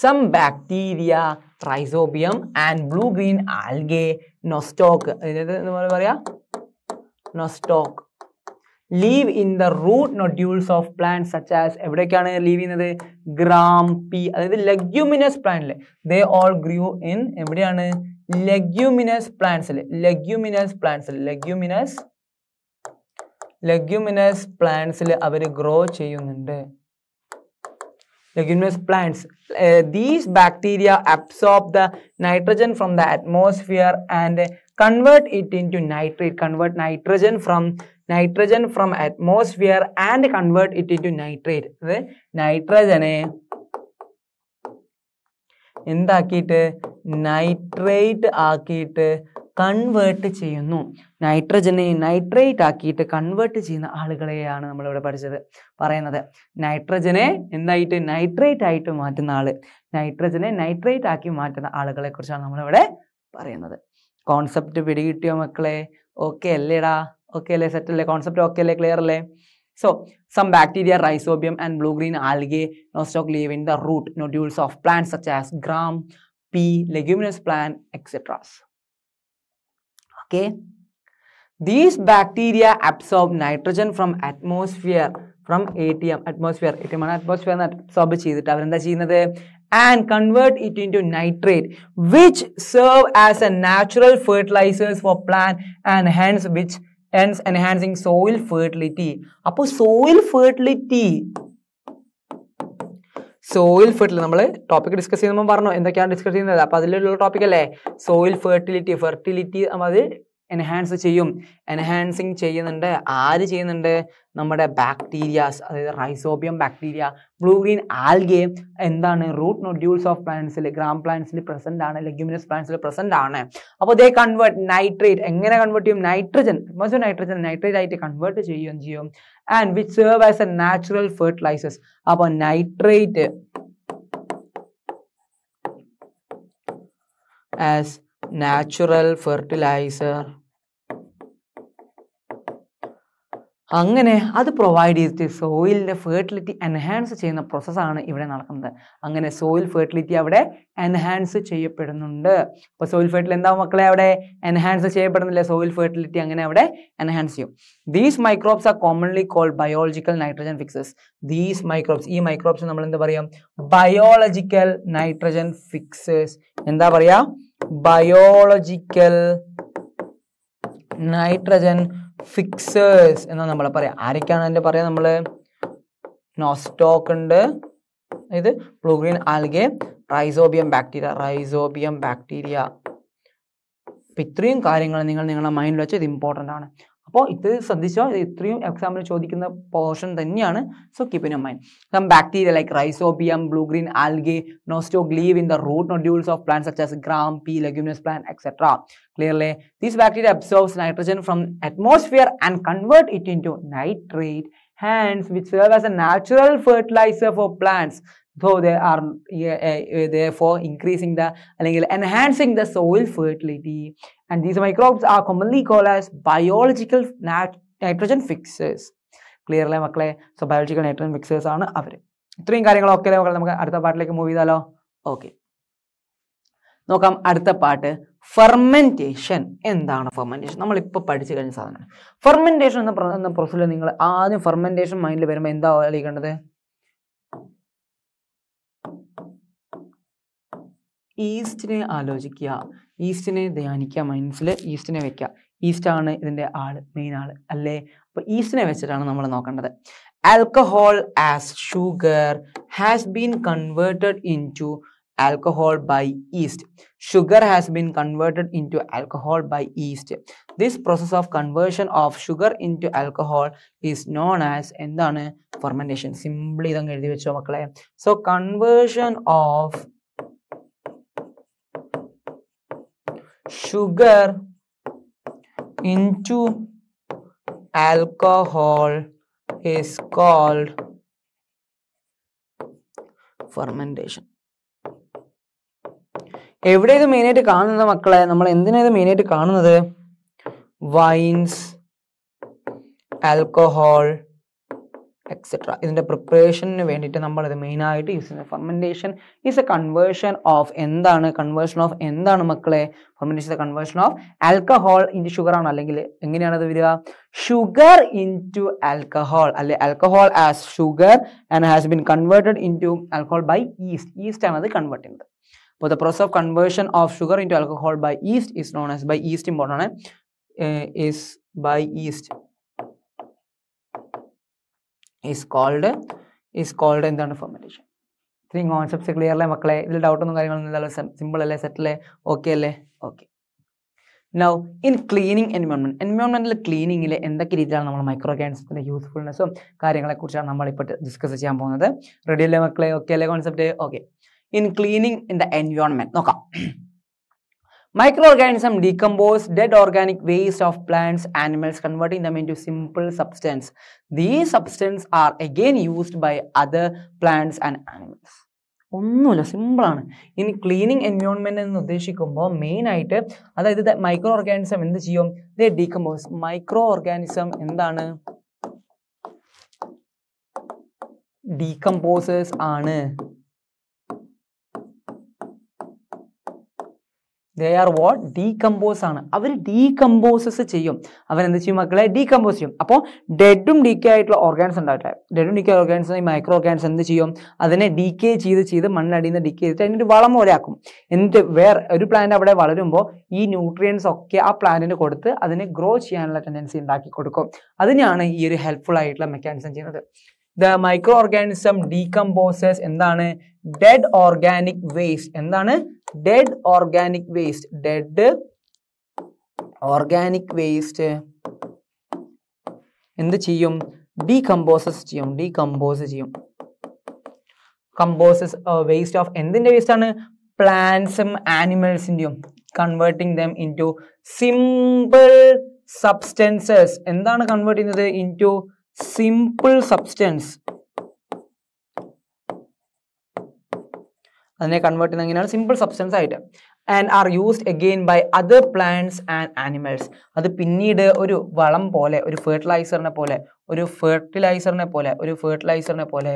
some bacteria, rhizobium and blue-green algae nostoc അതിനകത്ത് പറയുക പറയാ nostoc live in the root nodules of plant such as എവിടേക്കാണ് ലീവ് ചെയ്യുന്നത് ഗ്രാം പി അതായത് ലെഗ്യൂമിനസ് പ്ലാന്റിൽ ദേ ഓൾ ഗ്രൂ ഇൻ എവിടെയാണ് ലെഗ്യൂമിനസ് പ്ലാന്റ്സിൽ ലെഗ്യൂമിനസ് പ്ലാന്റ്സിൽ ലെഗ്യൂമിനസ് ലെഗ്യൂമിനസ് പ്ലാന്റ്സിൽ അവർ ഗ്രോ ചെയ്യുന്നുണ്ട് leguminous plants. Uh, these bacteria absorb the nitrogen from the atmosphere and convert it into nitrate, convert nitrogen from nitrogen from atmosphere and convert it into nitrate. നൈട്രജനെ എന്താക്കിയിട്ട് nitrate ആക്കിയിട്ട് convert ചെയ്യുന്നു നൈട്രജനെ nitrate ആക്കിയിട്ട് convert ചെയ്യുന്ന ആളുകളെയാണ് നമ്മളിവിടെ പഠിച്ചത് പറയുന്നത് നൈട്രജനെ എന്തായിട്ട് നൈട്രേറ്റ് ആയിട്ട് മാറ്റുന്ന ആള് നൈട്രജനെ നൈട്രേറ്റ് ആക്കി മാറ്റുന്ന ആളുകളെ കുറിച്ചാണ് നമ്മളിവിടെ പറയുന്നത് കോൺസെപ്റ്റ് പിടികിട്ടിയോ മക്കളെ ഓക്കെ അല്ലേടാ ഓക്കെ അല്ലേ സെറ്റ് അല്ലേ കോൺസെപ്റ്റ് ഓക്കെ അല്ലേ ക്ലിയർ അല്ലേ so some bacteria rhizobium and blue green algae nostoc live in the root nodules of plant such as gram pea leguminous plant etceteras Okay. These bacteria absorb nitrogen from atmosphere, from ATM, atmosphere. ATM ആണ് atmosphere എന്ന് absorb ചെയ്തിട്ട് അവരെന്താ ചെയ്യുന്നത് and convert it into nitrate which serve as a natural fertilizers for plant and hence which hence enhancing soil fertility. appo soil fertility soil fertility നമ്മൾ topic discuss ചെയ്യുമ്പോൾ പറഞ്ഞു എന്തൊക്കെയാണ് discuss ചെയ്യുന്നത് അപ്പോൾ അതിലുള്ള ടോപ്പിക് അല്ലേ സോയിൽ ഫെർട്ടിലിറ്റി ഫെർട്ടിലിറ്റി അത് enhance ചെയ്യും എൻഹാൻസിങ് ചെയ്യുന്നുണ്ട് ആര് ചെയ്യുന്നുണ്ട് നമ്മുടെ ബാക്ടീരിയാസ് അതായത് rhizobium bacteria blue green algae എന്താണ് റൂട്ട് നോഡ്യൂൾസ് ഓഫ് പ്ലാന്റ്സിൽ ഗ്രാം പ്ലാന്റ്സിൽ പ്രസന്റ് ആണ് ലെഗ്യുമിനസ് പ്ലാന്റ്സിൽ പ്രസന്റ് ആണ് അപ്പോൾ ദേ കൺവേർട്ട് നൈട്രേറ്റ് എങ്ങനെ കൺവേർട്ട് ചെയ്യും നൈട്രജൻ മറ്റു നൈട്രജൻ നൈട്രേറ്റ് ആയിട്ട് കൺവേർട്ട് ചെയ്യുകയും ചെയ്യും and which serve as a natural fertilisers അപ്പോൾ നൈട്രേറ്റ് ആസ് natural fertilizer അങ്ങനെ അത് പ്രൊവൈഡ് ചെയ്തിട്ട് സോയിലിൻ്റെ ഫെർട്ടിലിറ്റി എൻഹാൻസ് ചെയ്യുന്ന പ്രോസസ്സാണ് ഇവിടെ നടക്കുന്നത് അങ്ങനെ സോയിൽ ഫെർട്ടിലിറ്റി അവിടെ എൻഹാൻസ് ചെയ്യപ്പെടുന്നുണ്ട് അപ്പോൾ സോയിൽ ഫെർട്ടിലിറ്റി എന്താ മക്കളെ അവിടെ എൻഹാൻസ് ചെയ്യപ്പെടുന്നില്ല സോയിൽ ഫെർട്ടിലിറ്റി അങ്ങനെ അവിടെ എൻഹാൻസ് ചെയ്യും these microbes are commonly called biological nitrogen fixers these microbes ഈ മൈക്രോബ്സ് നമ്മൾ എന്താ പറയുക ബയോളജിക്കൽ നൈട്രജൻ ഫിക്സസ് എന്താ പറയുക ബയോളജിക്കൽ നൈട്രജൻ ഫിക്സേഴ്സ് എന്ന് നമ്മൾ പറയാം ആരൊക്കെയാണ് അതിൻ്റെ പറയാം നമ്മൾ നോസ്റ്റോക്ക് ഉണ്ട് ഇത് blue green algae rhizobium bacteria rhizobium bacteria അപ്പം ഇത്രയും കാര്യങ്ങൾ നിങ്ങൾ നിങ്ങളുടെ മൈൻഡിൽ വെച്ച് ഇത് ഇമ്പോർട്ടൻ്റ് ആണ് അപ്പോൾ ഇത് ശ്രദ്ധിച്ചോ ഇത്രയും എക്സാമ്പിൾ ചോദിക്കുന്ന പോർഷൻ തന്നെയാണ് so keep in mind some bacteria like rhizobium blue green algae nostoc live in the root nodules of plants such gram pea leguminous plant etcetera clearly these bacteria absorbs nitrogen from atmosphere and convert it into nitrate hands which serve as a natural fertilizer for plants though there are increasing the eh, eh, അല്ലെങ്കിൽ enhancing the soil fertility And these microbes are commonly called as biological nitrogen fixers. Clear അല്ലേ മക്കളെ so biological nitrogen mixers ആണ് അവർ ഇത്രയും കാര്യങ്ങളൊക്കെ അല്ലേ മക്കളെ നമുക്ക് അടുത്ത പാട്ടിലേക്ക് മൂവ് ചെയ്താലോ ഓക്കെ നോക്കാം അടുത്ത പാട്ട് ഫെർമെൻറ്റേഷൻ എന്താണ് ഫെർമെൻറ്റേഷൻ നമ്മളിപ്പോൾ പഠിച്ചു കഴിഞ്ഞ സാധനമാണ് ഫെർമെൻറ്റേഷൻ എന്ന എന്ന പ്രൊസീജിയർ നിങ്ങൾ ആദ്യം ഫെർമെൻറ്റേഷൻ മൈൻഡിൽ വരുമ്പോൾ എന്താ ആലോചിക്കേണ്ടത് ഈസ്റ്റിനെ ആലോചിക്കുക ഈസ്റ്റിനെ ധ്യാനിക്കുക മനസ്സിൽ ഈസ്റ്റിനെ വെക്കുക ഈസ്റ്റാണ് ഇതിൻ്റെ ആൾ മെയിൻ ആൾ അല്ലേ അപ്പൊ ഈസ്റ്റിനെ വെച്ചിട്ടാണ് നമ്മൾ നോക്കേണ്ടത് alcohol as sugar has been converted into alcohol by yeast sugar has been converted into alcohol by yeast this process of conversion of sugar into alcohol is known as എന്താണ് fermentation simply ഇതങ്ങ് എഴുതി വെച്ചോ മക്കളെ so conversion of sugar into alcohol is called fermentation എവിടെ ഇത് മെയിനായിട്ട് കാണുന്നത് മക്കളെ നമ്മൾ എന്തിനാ ഇത് മെയിനായിട്ട് കാണുന്നത് വൈൻസ് ആൽക്കഹോൾ എക്സെട്ര ഇതിൻ്റെ പ്രിപ്പറേഷന് വേണ്ടിയിട്ട് നമ്മളിത് മെയിനായിട്ട് യൂസ് ചെയ്യുന്നത് fermentation is a conversion of എന്താണ് കൺവേർഷൻ ഓഫ് എന്താണ് മക്കളെ fermentation conversion of alcohol into sugar ആണ് അല്ലെങ്കിൽ എങ്ങനെയാണ് അത് വരിക ഷുഗർ ഇൻറ്റു ആൽക്കഹോൾ അല്ലെ alcohol as sugar and has been converted into alcohol by yeast yeast ആണ് അത് കൺവേർട്ട് ചെയ്യുന്നത് അപ്പോൾ the process of conversion of sugar into alcohol by yeast is known as by yeast important ആണ് is by yeast is called is called എന്താണ് fermentation ഇത്രയും concepts clear അല്ലേ മക്കളെ ഇതിൽ ഡൗട്ടൊന്നും കാര്യങ്ങളൊന്നും ഇല്ലല്ലോ സിമ്പിൾ അല്ലേ സെറ്റല്ലേ ഓക്കെ അല്ലേ okay now in cleaning environment environmental ക്ലീനിങ്ങിൽ എന്തൊക്കെ രീതിയിലാണ് നമ്മൾ മൈക്രോ ക്യാൻസറിൻ്റെ യൂസ്ഫുൾനെസ്സും കാര്യങ്ങളെക്കുറിച്ചാണ് നമ്മളിപ്പോൾ ഡിസ്കസ് ചെയ്യാൻ പോകുന്നത് റെഡി അല്ലേ മക്കളെ ഓക്കെ അല്ലേ concept okay in cleaning in the environment നോക്കാം Microorganisms decompose dead organic waste of plants, animals, converting them into simple substance. These substances are again used by other plants and animals. ഒന്നുമില്ല സിമ്പിളാണ് ഇനി cleaning environment എന്ന് ഉദ്ദേശിക്കുമ്പോൾ മെയിനായിട്ട് അതായത് micro microorganism എന്ത് ചെയ്യും the decompose micro organism എന്താണ് decomposers ആണ് ദേ ആർ വാട്ട് ഡീകമ്പോസ് ആണ് അവർ ഡീകമ്പോസസ് ചെയ്യും അവരെന്ത് ചെയ്യും മക്കളെ ഡീകമ്പോസ് ചെയ്യും അപ്പോൾ ഡെഡും ഡീക്കേ ആയിട്ടുള്ള ഓർഗാൻസ് ഉണ്ടാവട്ടെ ഡെഡും ഡീക്കേ ഓർഗാൻസ് ഈ മൈക്രോ ഓർഗാൻസ് എന്ത് ചെയ്യും അതിനെ ഡീക്കേ ചെയ്ത് ചെയ്ത് മണ്ണടിയിൽ നിന്ന് ഡീക്കേ ചെയ്തിട്ട് അതിൻ്റെ വളം പോലെ ആക്കും എന്നിട്ട് വേറെ ഒരു പ്ലാന്റ് അവിടെ വളരുമ്പോൾ ഈ ന്യൂട്രിയൻസ് ഒക്കെ ആ പ്ലാന്റിന് കൊടുത്ത് അതിനെ ഗ്രോ ചെയ്യാനുള്ള ടെൻഡൻസി ഉണ്ടാക്കി കൊടുക്കും അതിനാണ് ഈ ഒരു ഹെൽപ്ഫുൾ ആയിട്ടുള്ള മെക്കാനിസം ചെയ്യുന്നത് ദ മൈക്രോ ഓർഗാനിസം ഡീകമ്പോസസ് എന്താണ് ഡെഡ് ഓർഗാനിക് വേസ്റ്റ് എന്താണ് dead organic waste dead organic waste എന്ത് ചെയ്യും ഡീകമ്പോസസ് ചെയ്യും ഡീകമ്പോസ് ചെയ്യും കമ്പോസസ് വേസ്റ്റ് ഓഫ് എന്തിൻ്റെ വേസ്റ്റ് ആണ് പ്ലാന്റ്സും ആനിമൽസിൻ്റെയും converting them into simple substances എന്താണ് കൺവേർട്ട് ചെയ്യുന്നത് ഇൻ സിമ്പിൾ സബ്സ്റ്റൻസ് അതിനെ കൺവേർട്ട് ചെയ്യുന്ന എങ്ങനെയാണ് സിമ്പിൾ സബ്സ്റ്റൻസ് ആയിട്ട് and are used again by other plants and animals അത് പിന്നീട് ഒരു വളം പോലെ ഒരു ഫെർട്ടിലൈസറിനെ പോലെ ഒരു ഫെർട്ടിലൈസറിനെ പോലെ ഒരു ഫെർട്ടിലൈസറിനെ പോലെ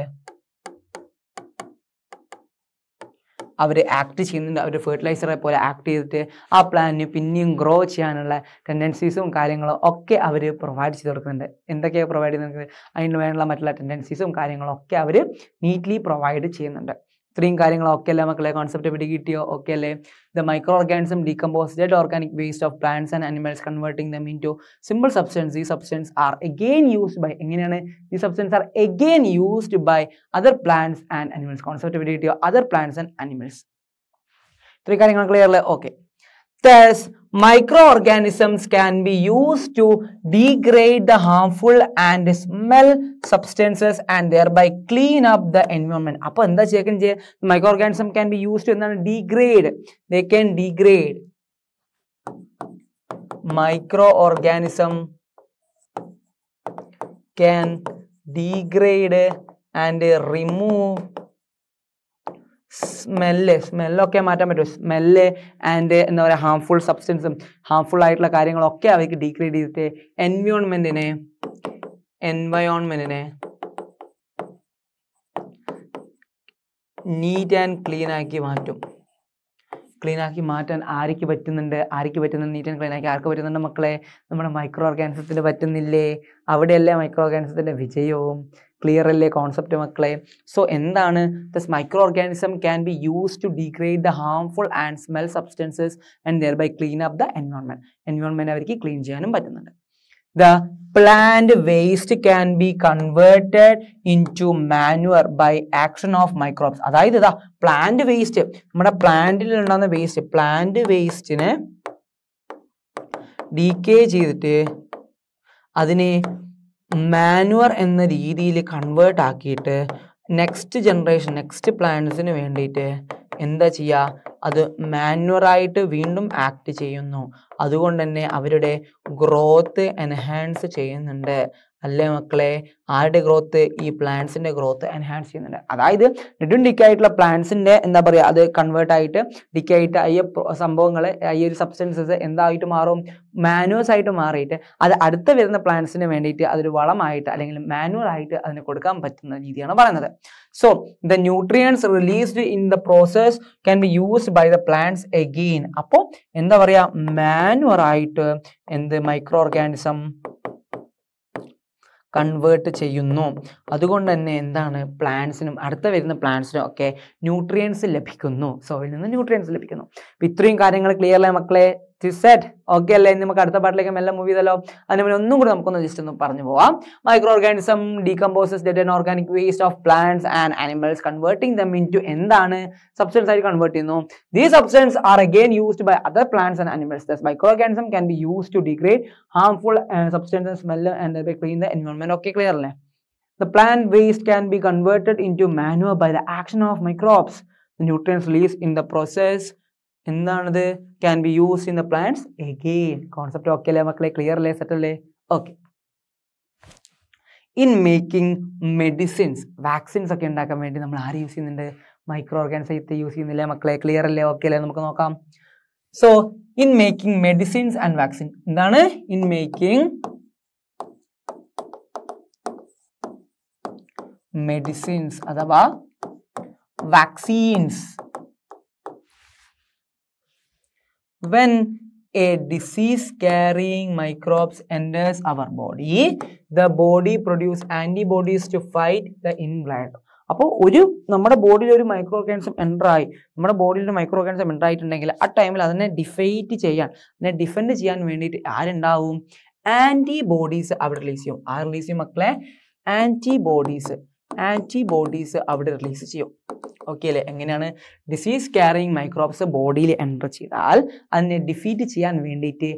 അവർ ആക്ട് ചെയ്യുന്നുണ്ട് അവർ ഫെർട്ടിലൈസറെ പോലെ ആക്ട് ചെയ്തിട്ട് ആ പ്ലാന്റിന് പിന്നെയും ഗ്രോ ചെയ്യാനുള്ള ടെൻഡൻസീസും കാര്യങ്ങളും ഒക്കെ അവർ പ്രൊവൈഡ് ചെയ്ത് കൊടുക്കുന്നുണ്ട് എന്തൊക്കെയാണ് പ്രൊവൈഡ് ചെയ്യുന്നത് അതിന് വേണ്ടുള്ള മറ്റുള്ള ടെൻഡൻസീസും കാര്യങ്ങളും ഒക്കെ അവർ നീറ്റ്ലി പ്രൊവൈഡ് ചെയ്യുന്നുണ്ട് ഇത്രയും കാര്യങ്ങൾ ഓക്കെ അല്ലേ മക്കളെ കോൺസെപ്റ്റ് കിട്ടിയോ ഓക്കെ അല്ലേ the microorganism decomposed organic waste of plants and animals converting them into simple substance ഈ substance are again used by എങ്ങനെയാണ് ഈ substance are again used by other plants and animals concept കിട്ടിയോ other plants and animals ഇത്രയും കാര്യങ്ങൾ clear അല്ലേ okay Thus, microorganisms can be used to degrade the harmful and smell substances and thereby clean up the environment. Upon the second, microorganism can be used to എന്താണ് degrade they can microorganism can organism can degrade and smell സ്മെല്ലൊക്കെ മാറ്റാൻ പറ്റും smell and എന്താ പറയുക harmful സബ്സ്റ്റൻസും harmful ആയിട്ടുള്ള കാര്യങ്ങളൊക്കെ അവർക്ക് degrade ചെയ്തിട്ട് എൻവയോൺമെന്റിനെ എൻവയോൺമെന്റിനെ നീറ്റ് ആൻഡ് ക്ലീൻ ആക്കി മാറ്റും ക്ലീൻ ആക്കി മാറ്റാൻ ആർക്ക് പറ്റുന്നുണ്ട് ആർക്ക് പറ്റുന്നുണ്ട് നീറ്റ് ആൻഡ് ക്ലീൻ ആക്കി ആർക്ക് പറ്റുന്നുണ്ട് മക്കളെ നമ്മുടെ മൈക്രോ ഓർഗാനിസത്തിന് പറ്റുന്നില്ലേ അവിടെയല്ലേ മൈക്രോ ഓർഗാനിസത്തിൻ്റെ വിജയവും ക്ലിയർ അല്ലേ കോൺസെപ്റ്റ് മക്കളെ സോ എന്താണ് thus microorganism can be use to degrade the harmful and smell substances and there by clean up the environment environment അവർക്ക് ക്ലീൻ ചെയ്യാനും പറ്റുന്നുണ്ട് the plant waste can be converted into manure by action of microbes അതായത് ഇതാ plant waste നമ്മുടെ പ്ലാന്റിൽ ഉണ്ടാകുന്ന waste plant വേസ്റ്റിനെ decay ചെയ്തിട്ട് അതിനെ മാനുവർ എന്ന രീതിയിൽ കൺവേർട്ട് ആക്കിയിട്ട് നെക്സ്റ്റ് ജനറേഷൻ നെക്സ്റ്റ് പ്ലാന്റ്സിന് വേണ്ടിയിട്ട് എന്താ ചെയ്യുക അത് മാനുവറായിട്ട് വീണ്ടും ആക്ട് ചെയ്യുന്നു അതുകൊണ്ട് തന്നെ അവരുടെ ഗ്രോത്ത് എൻഹാൻസ് ചെയ്യുന്നുണ്ട് അല്ലേ മക്കളെ ആരുടെ ഗ്രോത്ത് ഈ പ്ലാന്റ്സിന്റെ ഗ്രോത്ത് എൻഹാൻസ് ചെയ്യുന്നുണ്ട് അതായത് നെടും ഡിക്കായിട്ടുള്ള പ്ലാന്റ്സിന്റെ എന്താ പറയുക അത് കൺവേർട്ട് ആയിട്ട് ഡിക്കായിട്ട് അയ്യ സംഭവങ്ങൾ ഈ ഒരു സബ്സ്റ്റൻസസ് എന്തായിട്ട് മാറും മാനുവസ് ആയിട്ട് മാറിയിട്ട് അത് അടുത്ത വരുന്ന പ്ലാന്റ്സിന് വേണ്ടിയിട്ട് അതൊരു വളമായിട്ട് അല്ലെങ്കിൽ മാനുവൽ ആയിട്ട് അതിന് കൊടുക്കാൻ പറ്റുന്ന രീതിയാണ് പറയുന്നത് so the nutrients released in the process can be used by the plants again അപ്പോൾ എന്താ പറയുക ആയിട്ട് എന്ത് മൈക്രോ ഓർഗാനിസം കൺവേർട്ട് ചെയ്യുന്നു അതുകൊണ്ട് തന്നെ എന്താണ് പ്ലാന്റ്സിനും അടുത്ത വരുന്ന പ്ലാന്റ്സിനും ഒക്കെ ന്യൂട്രിയൻസ് ലഭിക്കുന്നു സോയിൽ നിന്ന് ന്യൂട്രിയൻസ് ലഭിക്കുന്നു ഇത്രയും കാര്യങ്ങൾ ക്ലിയർ അല്ലേ മക്കളെ സിസെറ്റ് ഓക്കെ അല്ലേ നമുക്ക് അടുത്ത പാട്ടിലേക്ക് മെല്ലെ മൂവ് ചെയ്തല്ലോ അതിന് ഒന്നും കൂടി നമുക്കൊന്ന് ജസ്റ്റ് ഒന്ന് പറഞ്ഞു പോവാം microorganism decomposes dead and organic waste of plants and animals converting them into എന്താണ് സബ്സ്റ്റൻസ് ആയിട്ട് കൺവേർട്ട് ചെയ്യുന്നു these substance are again used by other plants and animals microorganism can be use to degrade harmful substance smell and clean the environment okay clear അല്ലേ the plant waste can be converted into manure by the action of microbes nutrients released in the process എന്താണത് can be use in the plants again concept okay അല്ലേ മക്കളെ clear അല്ലേ set അല്ലേ okay in making medicines vaccines ഒക്കെ ഉണ്ടാക്കാൻ വേണ്ടി നമ്മൾ ആര് യൂസ് ചെയ്യുന്നുണ്ട് മൈക്രോ ഓർഗാനിസത്തെ യൂസ് ചെയ്യുന്നില്ലേ മക്കളെ ക്ലിയർ അല്ലേ ഓക്കെ അല്ലേ നമുക്ക് നോക്കാം so in making medicines and vaccine എന്താണ് ഇൻ മേക്കിംഗ് മെഡിസിൻസ് അഥവാ vaccines when a disease carrying microbes enters our body, the body produce antibodies to fight the influenza. അപ്പോൾ ഒരു നമ്മുടെ ബോഡിയിൽ ഒരു മൈക്രോ ഓർഗാനിസം എൻ്റർ ആയി നമ്മുടെ ബോഡിയിൽ ഒരു മൈക്രോ ഓർഗാനിസം എൻ്റർ ആയിട്ടുണ്ടെങ്കിൽ ആ ടൈമിൽ അതിനെ ഡിഫൈറ്റ് ചെയ്യാൻ അതിനെ ഡിഫെൻഡ് ചെയ്യാൻ വേണ്ടിയിട്ട് ആരുണ്ടാവും ആൻറ്റിബോഡീസ് അവിടെ റിലീസ് ചെയ്യും ആ റിലീസ് ചെയ്യും മക്കളെ ആൻറ്റിബോഡീസ് ആൻറ്റിബോഡീസ് അവിടെ റിലീസ് ചെയ്യും ഓക്കെ അല്ലേ എങ്ങനെയാണ് ഡിസീസ് ക്യാരിങ് മൈക്രോബ്സ് ബോഡിയിൽ എൻ്റർ ചെയ്താൽ അതിനെ ഡിഫീറ്റ് ചെയ്യാൻ വേണ്ടിയിട്ട്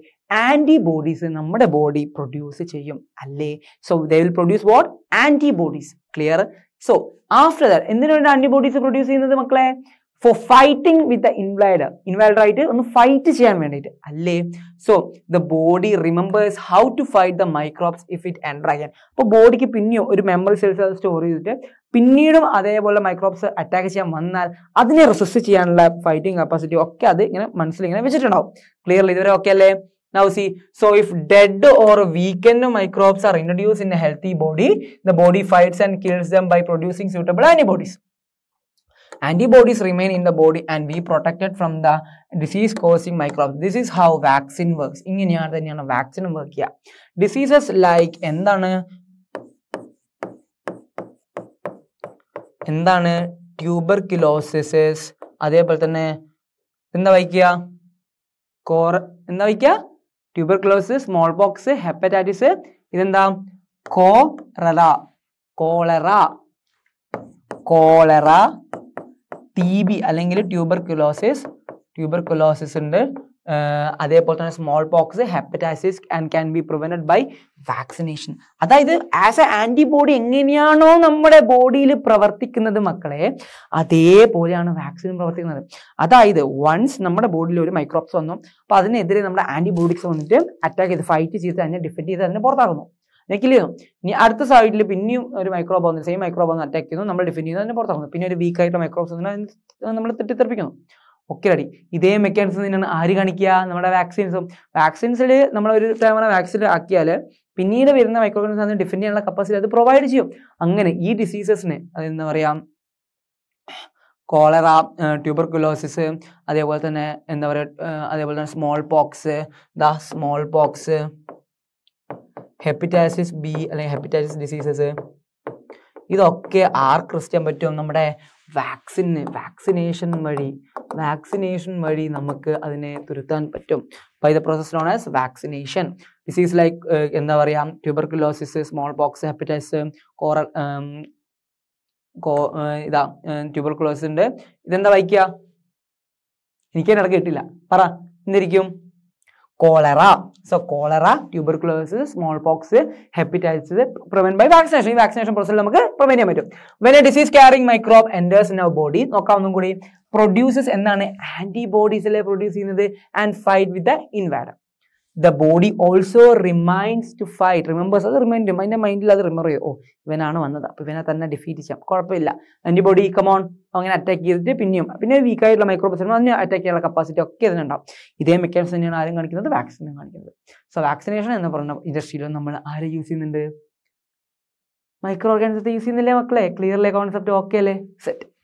ആൻറ്റിബോഡീസ് നമ്മുടെ ബോഡി പ്രൊഡ്യൂസ് ചെയ്യും അല്ലേ so they will produce what antibodies clear so after that എന്തിനാണ് ആൻറ്റിബോഡീസ് പ്രൊഡ്യൂസ് ചെയ്യുന്നത് മക്കളെ for fighting with the invader invader ആയിട്ട് ഒന്ന് ഫൈറ്റ് ചെയ്യാൻ വേണ്ടിയിട്ട് അല്ലേ so the body remembers how to fight the microbes if it enter again അപ്പോൾ ബോഡിക്ക് പിന്നെയോ ഒരു മെമ്മറി സെൽസ് അത് സ്റ്റോർ ചെയ്തിട്ട് പിന്നീടും അതേപോലെ മൈക്രോബ്സ് അറ്റാക്ക് ചെയ്യാൻ വന്നാൽ അതിനെ റെസിസ്റ്റ് ചെയ്യാനുള്ള ഫൈറ്റിംഗ് കപ്പാസിറ്റി ഒക്കെ അത് ഇങ്ങനെ മനസ്സിൽ ഇങ്ങനെ വെച്ചിട്ടുണ്ടാവും ക്ലിയർലി ഇതുവരെ ഓക്കെ അല്ലേ now see so if dead or weakened microbes are introduce in a healthy body the body fights and kills them by producing suitable antibodies antibodies remain in the body and be protected from the disease causing microbes this is how vaccine works ഇങ്ങനെയാണ് തന്നെയാണ് vaccine work ചെയ്യുക diseases like എന്താണ് എന്താണ് tuber കിലോസിസസ് അതേപോലെ തന്നെ എന്താ വായിക്കുക കോർ എന്താ വായിക്കുക tuberculosis smallpox hepatitis ഇതെന്താ കോറ കോളറ കോളറ ടി ബി അല്ലെങ്കിൽ ട്യൂബർ കിലോസിസ് ട്യൂബർ കിലോസിസ് ഉണ്ട് അതേപോലെ തന്നെ smallpox hepatitis and can be prevented by vaccination അതായത് ആസ് എ ആൻറ്റിബോഡി എങ്ങനെയാണോ നമ്മുടെ ബോഡിയിൽ പ്രവർത്തിക്കുന്നത് മക്കളെ അതേപോലെയാണ് വാക്സിൻ പ്രവർത്തിക്കുന്നത് അതായത് വൺസ് നമ്മുടെ ബോഡിയിൽ ഒരു മൈക്രോബ്സ് വന്നു അപ്പോൾ അതിനെതിരെ നമ്മുടെ ആൻറ്റിബോഡിക്സ് വന്നിട്ട് അറ്റാക്ക് ചെയ്ത് ഫൈറ്റ് ചെയ്ത് അതിനെ ഡിഫെൻഡ് ചെയ്ത് അതിനെ പുറത്താക്കുന്നു ഇനി അടുത്ത സൈഡിൽ പിന്നെയും ഒരു മൈക്രോബ് വന്നിട്ട് സെയിം മൈക്രോബ് വന്ന് അറ്റാക്ക് ചെയ്യുന്നു നമ്മൾ ഡിഫെൻഡ് ചെയ്യുന്നു അതിനെ പുറത്താക്കുന്നു പിന്നെ ഒരു വീക്കായിട്ട് മൈക്രോബ്സ് നമ്മൾ തെറ്റിത്തെറിപ്പിക്കുന്നു ഒക്കെ അടി ഇതേ മെക്കാനിസം തന്നെയാണ് ആര് കാണിക്കുക നമ്മുടെ വാക്സിൻസും വാക്സിൻസിൽ നമ്മൾ ഒരു തവണ വാക്സിൻ ആക്കിയാൽ പിന്നീട് വരുന്ന മൈക്രോഗ്രാൻസ് അതിന് ഡിഫൻഡ് ചെയ്യാനുള്ള കപ്പാസിറ്റി അത് പ്രൊവൈഡ് ചെയ്യും അങ്ങനെ ഈ ഡിസീസസിന് അതെന്താ പറയുക കോളറ ട്യൂബർക്കുലോസിസ് അതേപോലെ തന്നെ എന്താ പറയുക അതേപോലെ തന്നെ smallpox the smallpox hepatitis B അല്ലെങ്കിൽ ഹെപ്പറ്റൈസിസ് ഡിസീസസ് ഇതൊക്കെ ആർക്ക് ക്രിസ്ത്യൻ പറ്റും നമ്മുടെ വാക്സിന് വാക്സിനേഷൻ വഴി വാക്സിനേഷൻ വഴി നമുക്ക് അതിനെ തുരുത്താൻ പറ്റും by the process known as vaccination disease like എന്താ പറയുക tuberculosis smallpox hepatitis cholera ഇതാ ഉണ്ട് ഇതെന്താ വായിക്കുക എനിക്കതിനിടക്ക് കിട്ടില്ല പറ എന്തിരിക്കും cholera so cholera tuberculosis smallpox hepatitis prevent by vaccination ഈ വാക്സിനേഷൻ പ്രോസസ്സിൽ നമുക്ക് പ്രിവെന്റ് ചെയ്യാൻ പറ്റും when a disease carrying microbe enters in our body നോക്കാം ഒന്നും കൂടി പ്രൊഡ്യൂസസ് എന്നാണ് ആന്റിബോഡീസിലെ പ്രൊഡ്യൂസ് ചെയ്യുന്നത് and fight with the invader the body also reminds to fight remembers അത് റിമൈൻഡ് ചെയ്യും അതിൻ്റെ മൈൻഡിൽ അത് റിമെമ്പർ ചെയ്യും ഓ ഇവനാണ് വന്നത് അപ്പം ഇവനെ തന്നെ ഡിഫീറ്റ് ചെയ്യാം കുഴപ്പമില്ല എൻ്റെ ആൻറ്റിബോഡി കമോൺ അങ്ങനെ അറ്റാക്ക് ചെയ്തിട്ട് പിന്നെയും പിന്നെ വീക്കായിട്ടുള്ള മൈക്രോബസ് അതിന് അറ്റാക്ക് ചെയ്യാനുള്ള കപ്പാസിറ്റി ഒക്കെ അതിനുണ്ടാവും ഇതേ മെക്കാനിസം തന്നെയാണ് ആരും കാണിക്കുന്നത് വാക്സിനും കാണിക്കുന്നത് സോ വാക്സിനേഷൻ എന്ന് പറഞ്ഞ ഇൻഡസ്ട്രിയിലും നമ്മൾ ആരെ യൂസ് ചെയ്യുന്നുണ്ട് മൈക്രോ ഓർഗാനിസത്തെ യൂസ് ചെയ്യുന്നില്ലേ മക്കളെ ക്ലിയർ അല്ലേ കോൺസെപ്റ്റ് ഓക്കെ അല്ലേ സെറ്റ്